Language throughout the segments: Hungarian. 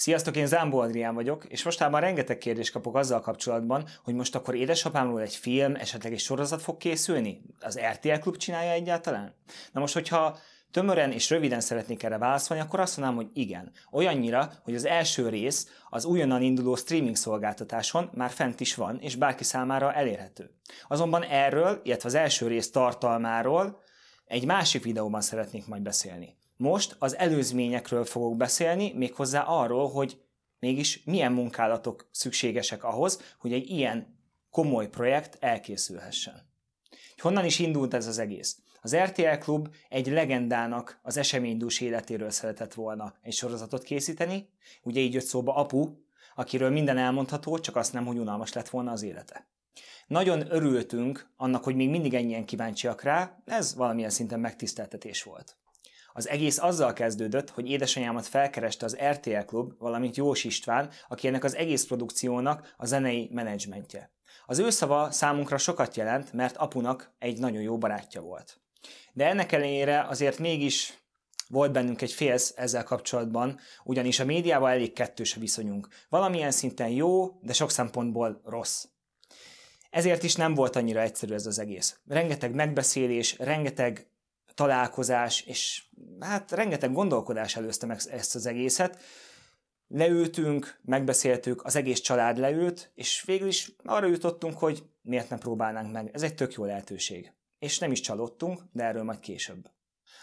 Sziasztok, én Zámbó Adrián vagyok, és mostában rengeteg kérdést kapok azzal kapcsolatban, hogy most akkor édesapámról egy film, esetleg egy sorozat fog készülni? Az RTL Klub csinálja egyáltalán? Na most, hogyha Tömören és röviden szeretnék erre válaszolni, akkor azt mondanám, hogy igen. Olyannyira, hogy az első rész az újonnan induló streaming szolgáltatáson már fent is van, és bárki számára elérhető. Azonban erről, illetve az első rész tartalmáról egy másik videóban szeretnék majd beszélni. Most az előzményekről fogok beszélni, méghozzá arról, hogy mégis milyen munkálatok szükségesek ahhoz, hogy egy ilyen komoly projekt elkészülhessen. Honnan is indult ez az egész? Az RTL Klub egy legendának az eseménydús életéről szeretett volna egy sorozatot készíteni, ugye így jött szóba apu, akiről minden elmondható, csak azt nem, hogy unalmas lett volna az élete. Nagyon örültünk annak, hogy még mindig ennyien kíváncsiak rá, ez valamilyen szinten megtiszteltetés volt. Az egész azzal kezdődött, hogy édesanyámat felkereste az RTL Klub, valamint Jós István, aki ennek az egész produkciónak a zenei menedzsmentje. Az ő szava számunkra sokat jelent, mert apunak egy nagyon jó barátja volt. De ennek ellenére azért mégis volt bennünk egy félsz ezzel kapcsolatban, ugyanis a médiával elég kettős a viszonyunk. Valamilyen szinten jó, de sok szempontból rossz. Ezért is nem volt annyira egyszerű ez az egész. Rengeteg megbeszélés, rengeteg találkozás, és hát rengeteg gondolkodás előzte meg ezt az egészet. Leültünk, megbeszéltük, az egész család leült, és végül is arra jutottunk, hogy miért nem próbálnánk meg. Ez egy tök jó lehetőség. És nem is csalódtunk, de erről majd később.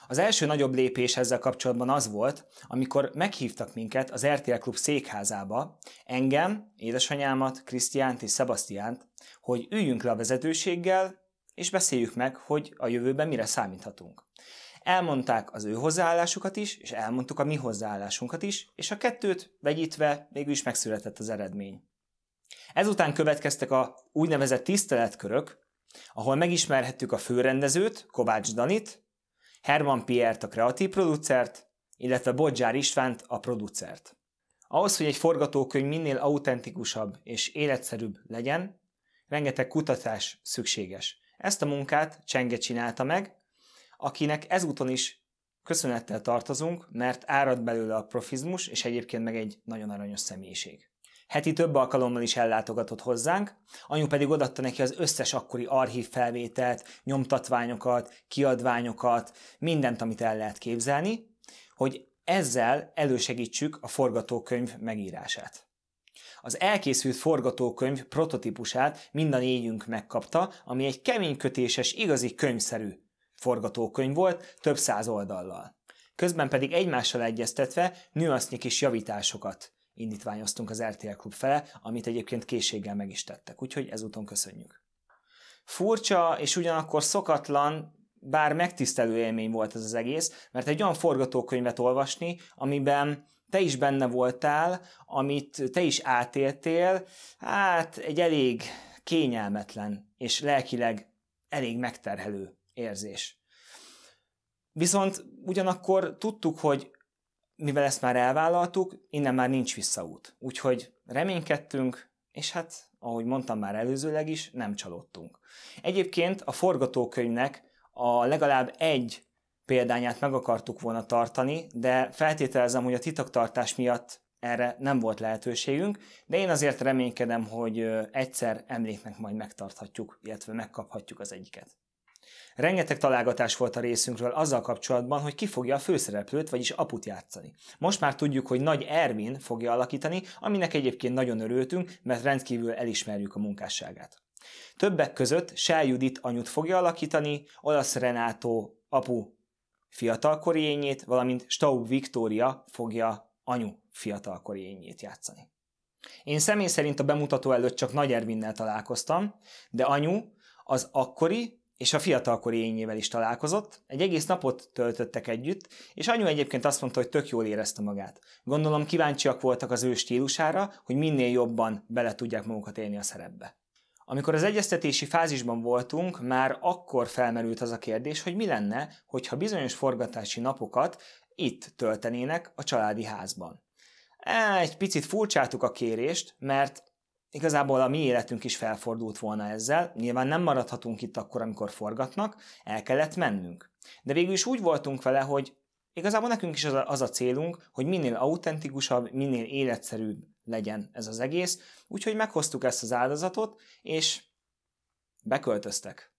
Az első nagyobb lépés ezzel kapcsolatban az volt, amikor meghívtak minket az RTL Klub székházába, engem, édesanyámat, Krisztiánt és Sebastiánt, hogy üljünk le a vezetőséggel, és beszéljük meg, hogy a jövőben mire számíthatunk. Elmondták az ő hozzáállásukat is, és elmondtuk a mi hozzáállásunkat is, és a kettőt vegyítve végül is megszületett az eredmény. Ezután következtek a úgynevezett tiszteletkörök, ahol megismerhettük a főrendezőt, Kovács Danit, Herman Piert a kreatív producert, illetve Bodzsár Istvánt a producert. Ahhoz, hogy egy forgatókönyv minél autentikusabb és életszerűbb legyen, rengeteg kutatás szükséges. Ezt a munkát Csenge csinálta meg, akinek ezúton is köszönettel tartozunk, mert árad belőle a profizmus, és egyébként meg egy nagyon aranyos személyiség. Heti több alkalommal is ellátogatott hozzánk, anyu pedig odatta neki az összes akkori archív felvételt, nyomtatványokat, kiadványokat, mindent, amit el lehet képzelni, hogy ezzel elősegítsük a forgatókönyv megírását. Az elkészült forgatókönyv prototípusát mind a négyünk megkapta, ami egy kemény kötéses, igazi könyvszerű forgatókönyv volt, több száz oldallal. Közben pedig egymással egyeztetve nüansznyi kis javításokat indítványoztunk az RTL Klub fele, amit egyébként készséggel meg is tettek. Úgyhogy ezúton köszönjük. Furcsa és ugyanakkor szokatlan, bár megtisztelő élmény volt ez az egész, mert egy olyan forgatókönyvet olvasni, amiben te is benne voltál, amit te is átéltél, hát egy elég kényelmetlen és lelkileg elég megterhelő érzés. Viszont ugyanakkor tudtuk, hogy mivel ezt már elvállaltuk, innen már nincs visszaút. Úgyhogy reménykedtünk, és hát, ahogy mondtam már előzőleg is, nem csalódtunk. Egyébként a forgatókönyvnek a legalább egy példányát meg akartuk volna tartani, de feltételezem, hogy a titoktartás miatt erre nem volt lehetőségünk, de én azért reménykedem, hogy egyszer emléknek majd megtarthatjuk, illetve megkaphatjuk az egyiket. Rengeteg találgatás volt a részünkről azzal kapcsolatban, hogy ki fogja a főszereplőt, vagyis aput játszani. Most már tudjuk, hogy Nagy Ervin fogja alakítani, aminek egyébként nagyon örültünk, mert rendkívül elismerjük a munkásságát. Többek között Sel Judit anyut fogja alakítani, olasz Renátó apu fiatalkori énjét, valamint Staub Viktória fogja anyu fiatalkori énjét játszani. Én személy szerint a bemutató előtt csak Nagy Ervinnel találkoztam, de anyu az akkori és a fiatalkori ényével is találkozott, egy egész napot töltöttek együtt, és anyu egyébként azt mondta, hogy tök jól érezte magát. Gondolom kíváncsiak voltak az ő stílusára, hogy minél jobban bele tudják magukat élni a szerepbe. Amikor az egyeztetési fázisban voltunk, már akkor felmerült az a kérdés, hogy mi lenne, hogyha bizonyos forgatási napokat itt töltenének a családi házban. Egy picit furcsáltuk a kérést, mert igazából a mi életünk is felfordult volna ezzel. Nyilván nem maradhatunk itt akkor, amikor forgatnak, el kellett mennünk. De végül is úgy voltunk vele, hogy igazából nekünk is az a, az a célunk, hogy minél autentikusabb, minél életszerűbb legyen ez az egész. Úgyhogy meghoztuk ezt az áldozatot, és beköltöztek.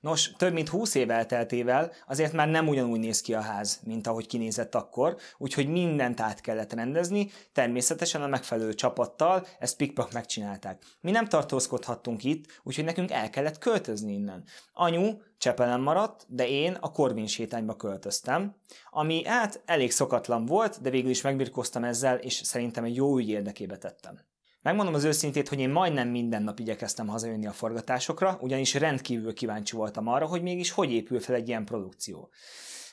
Nos, több mint 20 év elteltével azért már nem ugyanúgy néz ki a ház, mint ahogy kinézett akkor, úgyhogy mindent át kellett rendezni, természetesen a megfelelő csapattal, ezt pikpak megcsinálták. Mi nem tartózkodhattunk itt, úgyhogy nekünk el kellett költözni innen. Anyu Csepelen maradt, de én a Korvin sétányba költöztem, ami hát elég szokatlan volt, de végül is megbirkóztam ezzel, és szerintem egy jó ügy érdekébe tettem. Megmondom az őszintét, hogy én majdnem minden nap igyekeztem hazajönni a forgatásokra, ugyanis rendkívül kíváncsi voltam arra, hogy mégis hogy épül fel egy ilyen produkció.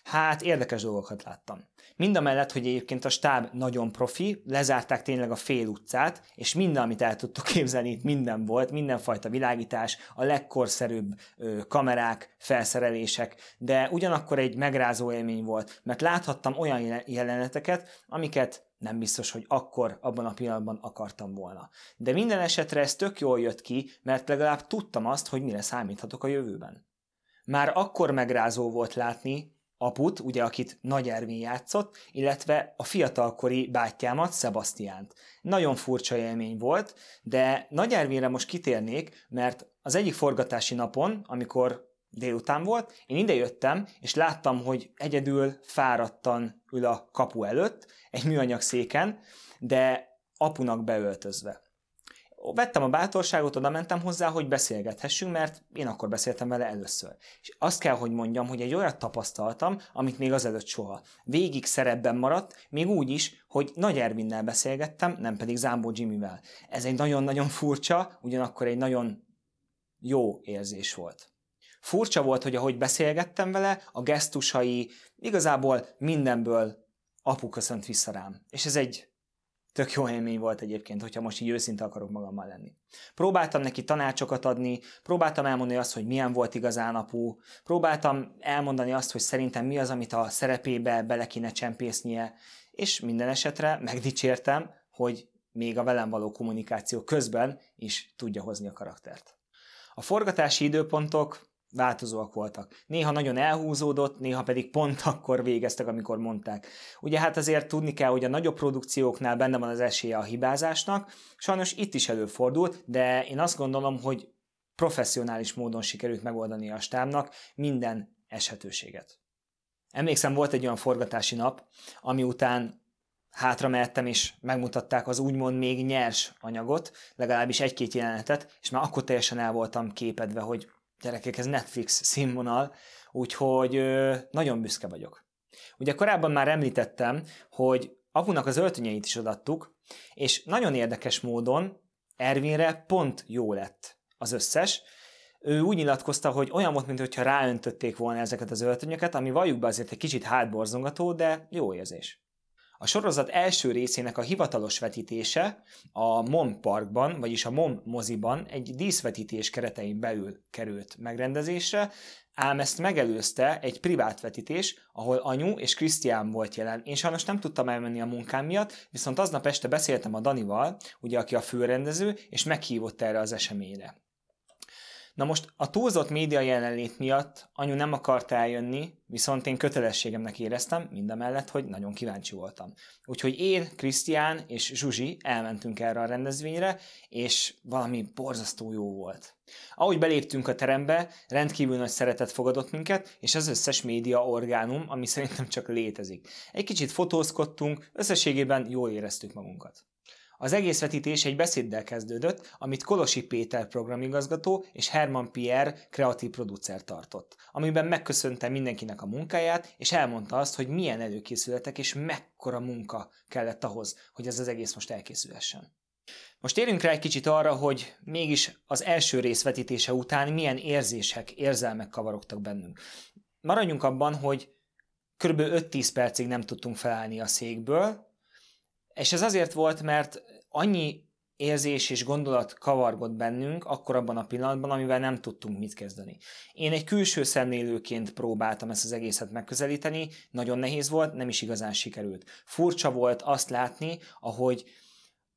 Hát érdekes dolgokat láttam. Mind a mellett, hogy egyébként a stáb nagyon profi, lezárták tényleg a fél utcát, és minden, amit el tudtok képzelni, itt minden volt, mindenfajta világítás, a legkorszerűbb ö, kamerák, felszerelések, de ugyanakkor egy megrázó élmény volt, mert láthattam olyan jeleneteket, amiket nem biztos, hogy akkor, abban a pillanatban akartam volna. De minden esetre ez tök jól jött ki, mert legalább tudtam azt, hogy mire számíthatok a jövőben. Már akkor megrázó volt látni aput, ugye akit Nagy Ervin játszott, illetve a fiatalkori bátyámat, Sebastiánt. Nagyon furcsa élmény volt, de Nagy Ervinre most kitérnék, mert az egyik forgatási napon, amikor délután volt, én idejöttem, és láttam, hogy egyedül fáradtan ül a kapu előtt, egy műanyag széken, de apunak beöltözve. Vettem a bátorságot, oda mentem hozzá, hogy beszélgethessünk, mert én akkor beszéltem vele először. És azt kell, hogy mondjam, hogy egy olyat tapasztaltam, amit még azelőtt soha. Végig szerepben maradt, még úgy is, hogy Nagy Ervinnel beszélgettem, nem pedig Zámbó Jimmyvel. Ez egy nagyon-nagyon furcsa, ugyanakkor egy nagyon jó érzés volt. Furcsa volt, hogy ahogy beszélgettem vele, a gesztusai igazából mindenből apu köszönt vissza rám. És ez egy tök jó élmény volt egyébként, hogyha most így őszinte akarok magammal lenni. Próbáltam neki tanácsokat adni, próbáltam elmondani azt, hogy milyen volt igazán apu, próbáltam elmondani azt, hogy szerintem mi az, amit a szerepébe bele kéne csempésznie, és minden esetre megdicsértem, hogy még a velem való kommunikáció közben is tudja hozni a karaktert. A forgatási időpontok változóak voltak. Néha nagyon elhúzódott, néha pedig pont akkor végeztek, amikor mondták. Ugye hát azért tudni kell, hogy a nagyobb produkcióknál benne van az esélye a hibázásnak, sajnos itt is előfordult, de én azt gondolom, hogy professzionális módon sikerült megoldani a stábnak minden eshetőséget. Emlékszem, volt egy olyan forgatási nap, ami után hátra mehettem, és megmutatták az úgymond még nyers anyagot, legalábbis egy-két jelenetet, és már akkor teljesen el voltam képedve, hogy gyerekek, ez Netflix színvonal, úgyhogy nagyon büszke vagyok. Ugye korábban már említettem, hogy apunak az öltönyeit is adattuk, és nagyon érdekes módon Ervinre pont jó lett az összes. Ő úgy nyilatkozta, hogy olyan volt, mintha ráöntötték volna ezeket az öltönyöket, ami valljuk be azért egy kicsit hátborzongató, de jó érzés. A sorozat első részének a hivatalos vetítése a MOM Parkban, vagyis a MOM moziban egy díszvetítés keretein belül került megrendezésre, ám ezt megelőzte egy privát vetítés, ahol anyu és Krisztián volt jelen. Én sajnos nem tudtam elmenni a munkám miatt, viszont aznap este beszéltem a Danival, ugye aki a főrendező, és meghívott erre az eseményre. Na most a túlzott média jelenlét miatt anyu nem akart eljönni, viszont én kötelességemnek éreztem, mellett, hogy nagyon kíváncsi voltam. Úgyhogy én, Krisztián és Zsuzsi elmentünk erre a rendezvényre, és valami borzasztó jó volt. Ahogy beléptünk a terembe, rendkívül nagy szeretet fogadott minket, és az összes média orgánum, ami szerintem csak létezik. Egy kicsit fotózkodtunk, összességében jól éreztük magunkat. Az egész vetítés egy beszéddel kezdődött, amit Kolosi Péter programigazgató és Herman Pierre kreatív producer tartott, amiben megköszönte mindenkinek a munkáját, és elmondta azt, hogy milyen előkészületek és mekkora munka kellett ahhoz, hogy ez az egész most elkészülhessen. Most térjünk rá egy kicsit arra, hogy mégis az első rész vetítése után milyen érzések, érzelmek kavarogtak bennünk. Maradjunk abban, hogy kb. 5-10 percig nem tudtunk felállni a székből, és ez azért volt, mert annyi érzés és gondolat kavargott bennünk akkor abban a pillanatban, amivel nem tudtunk mit kezdeni. Én egy külső szemlélőként próbáltam ezt az egészet megközelíteni, nagyon nehéz volt, nem is igazán sikerült. Furcsa volt azt látni, ahogy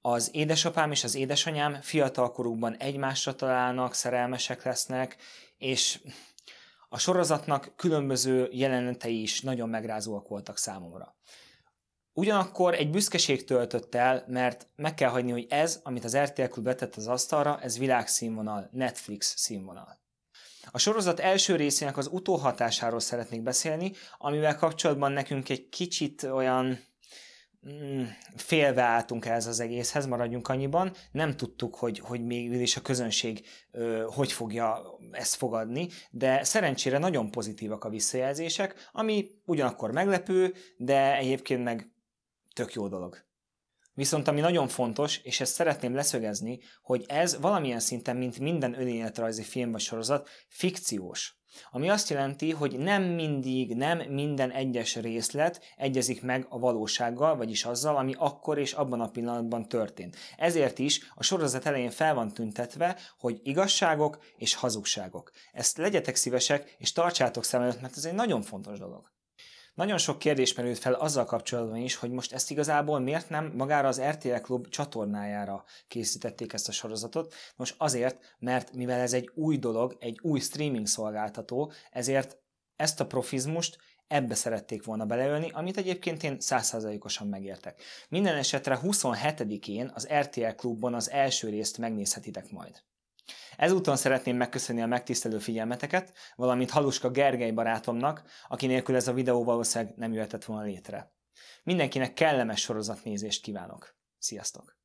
az édesapám és az édesanyám fiatalkorukban egymásra találnak, szerelmesek lesznek, és a sorozatnak különböző jelenetei is nagyon megrázóak voltak számomra. Ugyanakkor egy büszkeség töltött el, mert meg kell hagyni, hogy ez, amit az RTL Klub betett az asztalra, ez világszínvonal, Netflix színvonal. A sorozat első részének az utóhatásáról szeretnék beszélni, amivel kapcsolatban nekünk egy kicsit olyan mm, félve álltunk ehhez az egészhez, maradjunk annyiban. Nem tudtuk, hogy, hogy mégis a közönség ö, hogy fogja ezt fogadni, de szerencsére nagyon pozitívak a visszajelzések, ami ugyanakkor meglepő, de egyébként meg tök jó dolog. Viszont ami nagyon fontos, és ezt szeretném leszögezni, hogy ez valamilyen szinten, mint minden önéletrajzi film vagy sorozat, fikciós. Ami azt jelenti, hogy nem mindig, nem minden egyes részlet egyezik meg a valósággal, vagyis azzal, ami akkor és abban a pillanatban történt. Ezért is a sorozat elején fel van tüntetve, hogy igazságok és hazugságok. Ezt legyetek szívesek, és tartsátok szem előtt, mert ez egy nagyon fontos dolog. Nagyon sok kérdés merült fel azzal kapcsolatban is, hogy most ezt igazából miért nem magára az RTL Klub csatornájára készítették ezt a sorozatot. Most azért, mert mivel ez egy új dolog, egy új streaming szolgáltató, ezért ezt a profizmust ebbe szerették volna beleölni, amit egyébként én százszázalékosan megértek. Minden esetre 27-én az RTL klubban az első részt megnézhetitek majd. Ezúton szeretném megköszönni a megtisztelő figyelmeteket, valamint Haluska Gergely barátomnak, aki nélkül ez a videó valószínűleg nem jöhetett volna létre. Mindenkinek kellemes sorozatnézést kívánok. Sziasztok!